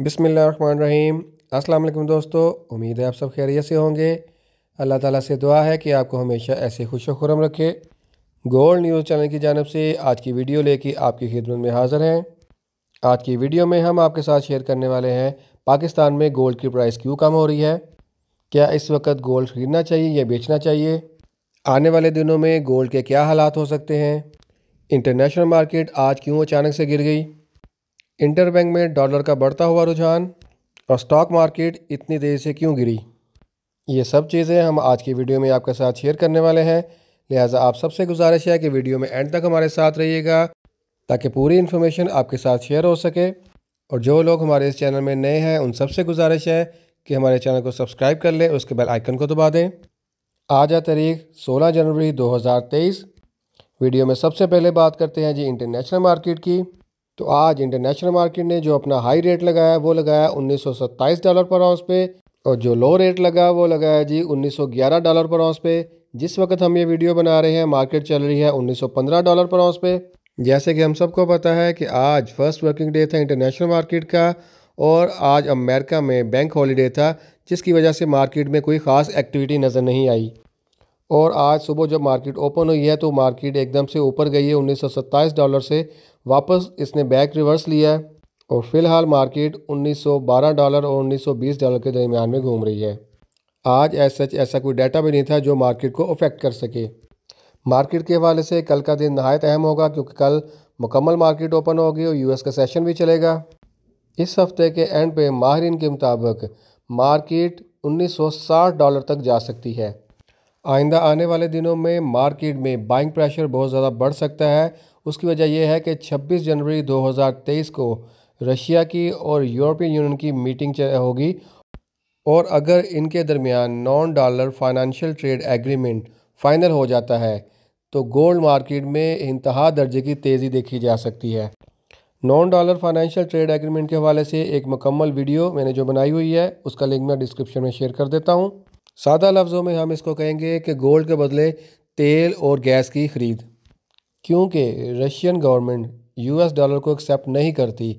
बिसमीम अस्सलाम दोस्तों उम्मीद है आप सब खैरियत से होंगे अल्लाह ताला से दुआ है कि आपको हमेशा ऐसे खुश खुरम रखे गोल्ड न्यूज़ चैनल की जानब से आज की वीडियो लेके आपकी खिदमत में हाज़िर हैं आज की वीडियो में हम आपके साथ शेयर करने वाले हैं पाकिस्तान में गोल्ड की प्राइस क्यों कम हो रही है क्या इस वक्त गोल्ड खरीदना चाहिए या बेचना चाहिए आने वाले दिनों में गोल्ड के क्या हालात हो सकते हैं इंटरनेशनल मार्केट आज क्यों अचानक से गिर गई इंटरबैंक में डॉलर का बढ़ता हुआ रुझान और स्टॉक मार्केट इतनी देर से क्यों गिरी ये सब चीज़ें हम आज की वीडियो में आपके साथ शेयर करने वाले हैं लिहाजा आप सबसे गुजारिश है कि वीडियो में एंड तक हमारे साथ रहिएगा ताकि पूरी इन्फॉर्मेशन आपके साथ शेयर हो सके और जो लोग हमारे इस चैनल में नए हैं उन सबसे गुजारिश है कि हमारे चैनल को सब्सक्राइब कर लें उसके बेल आइकन को दबा दें आज है तारीख 16 जनवरी 2023 वीडियो में सबसे पहले बात करते हैं जी इंटरनेशनल मार्केट की तो आज इंटरनेशनल मार्केट ने जो अपना हाई रेट लगाया वो लगाया उन्नीस डॉलर पर आउंस पे और जो लो रेट लगा वो लगाया जी 1911 डॉलर पर आउंस पे जिस वक्त हम ये वीडियो बना रहे हैं मार्केट चल रही है 1915 डॉलर पर आउंस पे जैसे कि हम सबको पता है कि आज फर्स्ट वर्किंग डे था इंटरनेशनल मार्केट का और आज अमेरिका में बैंक हॉलीडे था जिसकी वजह से मार्केट में कोई ख़ास एक्टिविटी नज़र नहीं आई और आज सुबह जब मार्केट ओपन हुई है तो मार्केट एकदम से ऊपर गई है उन्नीस डॉलर से वापस इसने बैक रिवर्स लिया है और फिलहाल मार्केट 1912 डॉलर और 1920 डॉलर के दरमियान में घूम रही है आज एस सच ऐसा कोई डाटा भी नहीं था जो मार्केट को अफेक्ट कर सके मार्केट के हवाले से कल का दिन नहायत अहम होगा क्योंकि कल मुकम्मल मार्केट ओपन होगी और यूएस का सेशन भी चलेगा इस हफ्ते के एंड पे माहरीन के मुताबिक मार्केट 1960 डॉलर तक जा सकती है आइंदा आने वाले दिनों में मार्केट में बाइंग प्रेशर बहुत ज़्यादा बढ़ सकता है उसकी वजह यह है कि 26 जनवरी 2023 को रशिया की और यूरोपियन यूनियन की मीटिंग होगी और अगर इनके दरमियान non dollar financial trade agreement final हो जाता है तो गोल्ड मार्केट में इंतहा दर्जे की तेज़ी देखी जा सकती है non dollar financial trade agreement के हवाले से एक मुकम्मल वीडियो मैंने जो बनाई हुई है उसका लिंक मैं डिस्क्रिप्शन में शेयर कर देता हूँ सादा लफ्ज़ों में हम इसको कहेंगे कि गोल्ड के बदले तेल और गैस की ख़रीद क्योंकि रशियन गवर्नमेंट यूएस डॉलर को एक्सेप्ट नहीं करती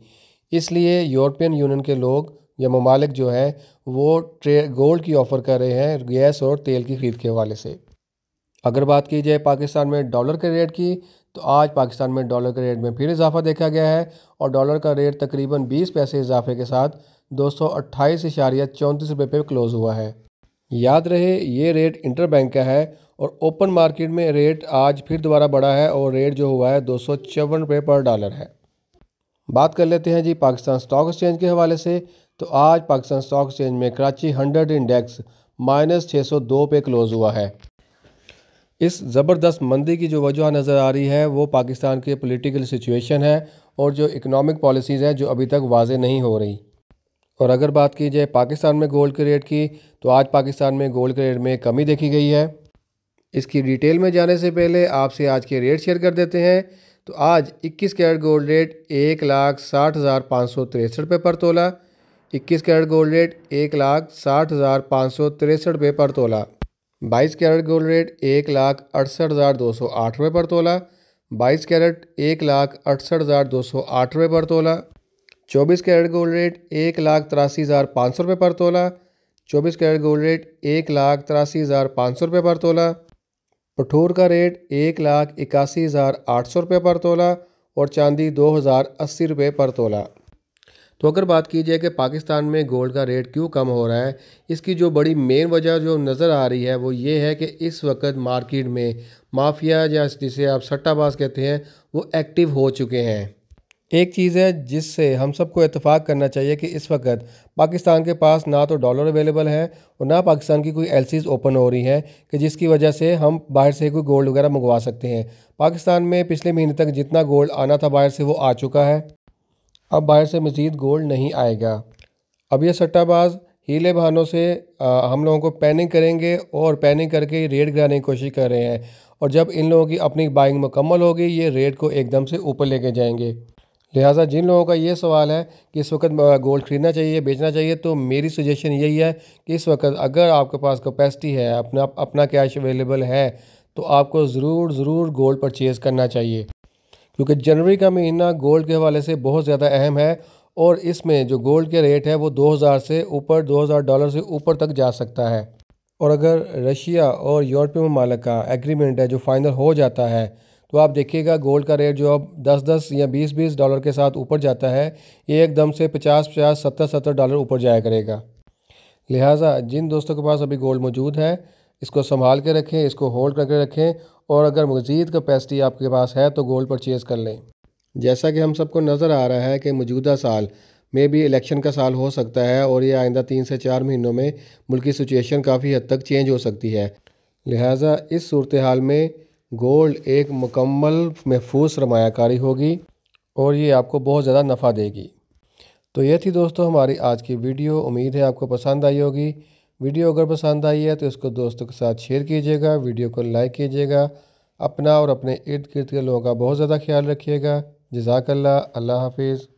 इसलिए यूरोपियन यूनियन के लोग या ममालिक जो है वो ट्रे गोल्ड की ऑफ़र कर रहे हैं गैस और तेल की ख़रीद के हवाले से अगर बात की जाए पाकिस्तान में डॉलर के रेट की तो आज पाकिस्तान में डॉलर के रेट में फिर इजाफा देखा गया है और डॉलर का रेट तकरीबन 20 पैसे इजाफे के साथ दो सौ अट्ठाईस इशारिया चौंतीस रुपये पर क्लोज़ हुआ है याद रहे ये रेट इंटरबैंक का है और ओपन मार्केट में रेट आज फिर दोबारा बढ़ा है और रेट जो हुआ है दो सौ रुपये पर डॉलर है बात कर लेते हैं जी पाकिस्तान स्टॉक एक्सचेंज के हवाले से तो आज पाकिस्तान स्टॉक एक्सचेंज में कराची हंड्रेड इंडेक्स माइनस छः सौ दो पे क्लोज़ हुआ है इस ज़बरदस्त मंदी की जो वजह नज़र आ रही है वो पाकिस्तान के पॉलिटिकल सिचुएशन है और जो इकनॉमिक पॉलिसीज़ हैं जो अभी तक वाज नहीं हो रही और अगर बात की जाए पाकिस्तान में गोल्ड के रेट की तो आज पाकिस्तान में गोल्ड के रेट में कमी देखी गई है इसकी डिटेल में जाने से पहले आपसे आज के रेट शेयर कर देते हैं तो आज 21 कैरेट गोल्ड रेट एक लाख साठ हज़ार पाँच सौ तिरसठ रुपये पर तोला 21 कैरेट गोल्ड रेट एक लाख साठ हज़ार पाँच सौ तिरसठ रुपये पर तोला 22 कैरेट गोल्ड रेट एक लाख अड़सठ हज़ार दो सौ आठ रुपये पर तोला 22 कैरेट एक लाख अड़सठ हज़ार दो सौ आठ रुपये पर तोला चौबीस कैरेट गोल्ड रेट एक लाख तिरासी हज़ार पाँच सौ रुपये पर तोला चौबीस कैरेट गोल्ड रेट एक लाख तिरासी हज़ार पाँच सौ रुपये पर तोला पठोर का रेट एक लाख इक्यासी हज़ार आठ सौ रुपये पर तोला और चांदी दो हज़ार अस्सी रुपये पर तोला तो अगर बात की जाए कि पाकिस्तान में गोल्ड का रेट क्यों कम हो रहा है इसकी जो बड़ी मेन वजह जो नज़र आ रही है वो ये है कि इस वक्त मार्केट में माफिया या जिसे आप सट्टाबाज कहते हैं वो एक्टिव हो चुके हैं एक चीज़ है जिससे हम सबको इतफाक़ करना चाहिए कि इस वक्त पाकिस्तान के पास ना तो डॉलर अवेलेबल है और ना पाकिस्तान की कोई एलसीज ओपन हो रही हैं कि जिसकी वजह से हम बाहर से कोई गोल्ड वगैरह मंगवा सकते हैं पाकिस्तान में पिछले महीने तक जितना गोल्ड आना था बाहर से वो आ चुका है अब बाहर से मज़ीद गोल्ड नहीं आएगा अब यह सट्टाबाज हीले बहानों से आ, हम लोगों को पैनिंग करेंगे और पैनिंग करके रेट गिराने की कोशिश कर रहे हैं और जब इन लोगों की अपनी बाइंग मुकम्मल होगी ये रेट को एकदम से ऊपर लेके जाएंगे लिहाजा जिन लोगों का ये सवाल है कि इस वक्त गोल्ड ख़रीदना चाहिए बेचना चाहिए तो मेरी सजेशन यही है कि इस वक्त अगर आपके पास कैपेसिटी है अपना अपना कैश अवेलेबल है तो आपको ज़रूर ज़रूर गोल्ड परचेज़ करना चाहिए क्योंकि जनवरी का महीना गोल्ड के हवाले से बहुत ज़्यादा अहम है और इसमें जो गोल्ड के रेट है वो 2000 से ऊपर 2000 डॉलर से ऊपर तक जा सकता है और अगर रशिया और यूरोपीय ममालक का एग्रीमेंट है जो फ़ाइनल हो जाता है तो आप देखिएगा गोल्ड का रेट जो अब 10-10 या 20-20 डॉलर के साथ ऊपर जाता है ये एकदम से 50-50 70-70 डॉलर ऊपर जाया करेगा लिहाजा जिन दोस्तों के पास अभी गोल्ड मौजूद है इसको संभाल के रखें इसको होल्ड करके रखें और अगर मज़ीद कैपेसिटी आपके पास है तो गोल्ड परचेज़ कर लें जैसा कि हम सबको नज़र आ रहा है कि मौजूदा साल में भी इलेक्शन का साल हो सकता है और ये आइंदा तीन से चार महीनों में मुल्की सिचुएशन काफ़ी हद तक चेंज हो सकती है लिहाजा इस सूरत हाल में गोल्ड एक मुकम्मल महफूज सरमाकारी होगी और ये आपको बहुत ज़्यादा नफ़ा देगी तो ये थी दोस्तों हमारी आज की वीडियो उम्मीद है आपको पसंद आई होगी वीडियो अगर पसंद आई है तो इसको दोस्तों के साथ शेयर कीजिएगा वीडियो को लाइक कीजिएगा अपना और अपने इर्द गिर्द के लोगों का बहुत ज़्यादा ख्याल रखिएगा जजाकल्ला अल्लाह हाफिज़